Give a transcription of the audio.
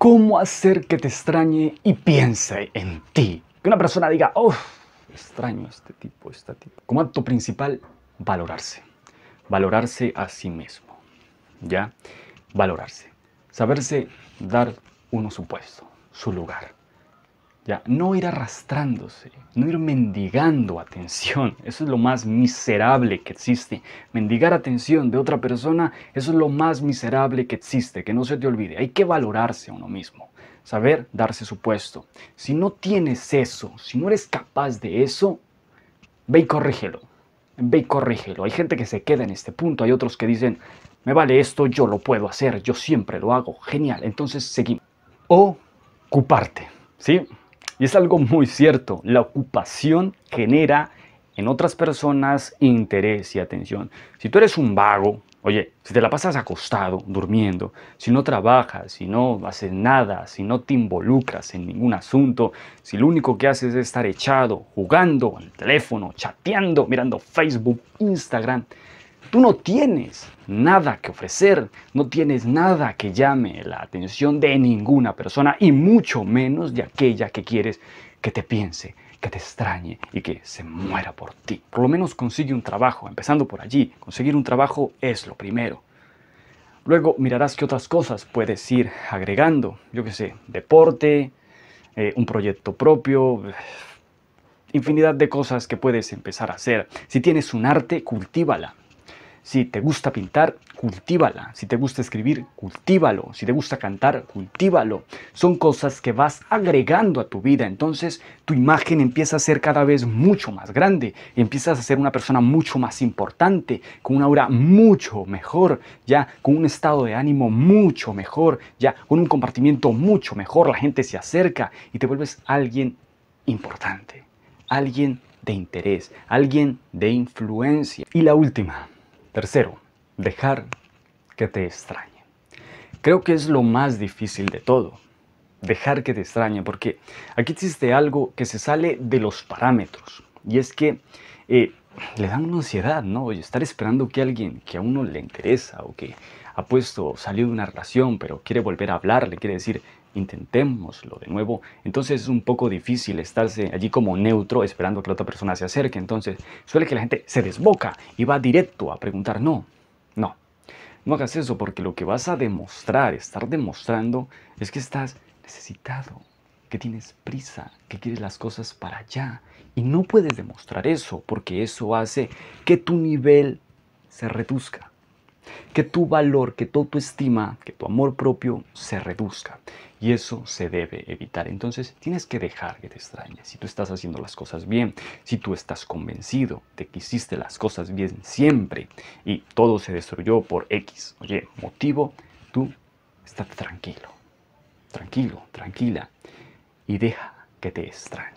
¿Cómo hacer que te extrañe y piense en ti? Que una persona diga, oh, extraño a este tipo, a esta tipo. Como acto principal, valorarse. Valorarse a sí mismo. ¿Ya? Valorarse. Saberse dar uno su puesto, su lugar no ir arrastrándose, no ir mendigando atención. Eso es lo más miserable que existe. Mendigar atención de otra persona, eso es lo más miserable que existe, que no se te olvide. Hay que valorarse a uno mismo, saber darse su puesto. Si no tienes eso, si no eres capaz de eso, ve y corrígelo. Ve y corrígelo. Hay gente que se queda en este punto, hay otros que dicen, me vale esto, yo lo puedo hacer, yo siempre lo hago. Genial, entonces seguimos. Ocuparte, ¿sí? Y es algo muy cierto, la ocupación genera en otras personas interés y atención. Si tú eres un vago, oye, si te la pasas acostado, durmiendo, si no trabajas, si no haces nada, si no te involucras en ningún asunto, si lo único que haces es estar echado, jugando al teléfono, chateando, mirando Facebook, Instagram, Tú no tienes nada que ofrecer, no tienes nada que llame la atención de ninguna persona y mucho menos de aquella que quieres que te piense, que te extrañe y que se muera por ti. Por lo menos consigue un trabajo, empezando por allí. Conseguir un trabajo es lo primero. Luego mirarás qué otras cosas puedes ir agregando. Yo qué sé, deporte, eh, un proyecto propio, infinidad de cosas que puedes empezar a hacer. Si tienes un arte, cultívala. Si te gusta pintar, cultívala. Si te gusta escribir, cultívalo. Si te gusta cantar, cultívalo. Son cosas que vas agregando a tu vida. Entonces tu imagen empieza a ser cada vez mucho más grande. Empiezas a ser una persona mucho más importante, con una aura mucho mejor, ya con un estado de ánimo mucho mejor, ya con un compartimiento mucho mejor. La gente se acerca y te vuelves alguien importante, alguien de interés, alguien de influencia. Y la última Tercero, dejar que te extrañe. Creo que es lo más difícil de todo, dejar que te extrañe, porque aquí existe algo que se sale de los parámetros, y es que eh, le dan una ansiedad, ¿no? Oye, estar esperando que alguien que a uno le interesa o que ha puesto, salió de una relación, pero quiere volver a hablar, le quiere decir, intentémoslo de nuevo. Entonces es un poco difícil estarse allí como neutro esperando que la otra persona se acerque. Entonces suele que la gente se desboca y va directo a preguntar, no, no, no hagas eso porque lo que vas a demostrar, estar demostrando, es que estás necesitado que tienes prisa, que quieres las cosas para allá. Y no puedes demostrar eso porque eso hace que tu nivel se reduzca, que tu valor, que tu estima, que tu amor propio se reduzca. Y eso se debe evitar. Entonces tienes que dejar que te extrañes. Si tú estás haciendo las cosas bien, si tú estás convencido de que hiciste las cosas bien siempre y todo se destruyó por X, oye, motivo, tú estás tranquilo. Tranquilo, tranquila y deja que te extrañe.